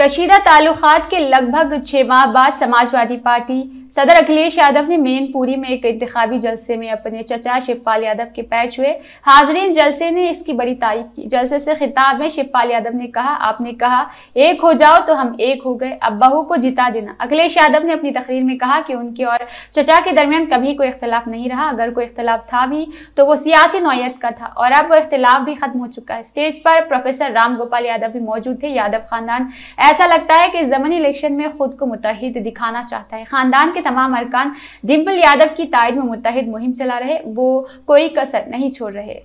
कशीदा ताल्लुकात के लगभग छह माह बाद समाजवादी पार्टी सदर अखिलेश यादव ने मेनपुरी में एक इंतजामी जलसे में अपने चचा शिवपाल यादव के पैर छुए हाजरीन जलसे ने इसकी बड़ी तारीफ की जलसे से खिताब में शिवपाल यादव ने कहा आपने कहा एक हो जाओ तो हम एक हो गए अब बहू को जिता देना अखिलेश यादव ने अपनी तकरीर में कहा कि उनके और चचा के दरमियान कभी कोई इख्तलाफ नहीं रहा अगर कोई इख्तलाफ था भी तो वो सियासी नोयत का था और अब वो इख्तलाफ भी खत्म हो चुका है स्टेज पर प्रोफेसर राम गोपाल यादव भी मौजूद थे यादव खानदान ऐसा लगता है कि जमन इलेक्शन में खुद को मुतहद दिखाना चाहता है खानदान के तमाम अरकान डिम्पल यादव की तायद में मुतहद मुहिम चला रहे वो कोई कसर नहीं छोड़ रहे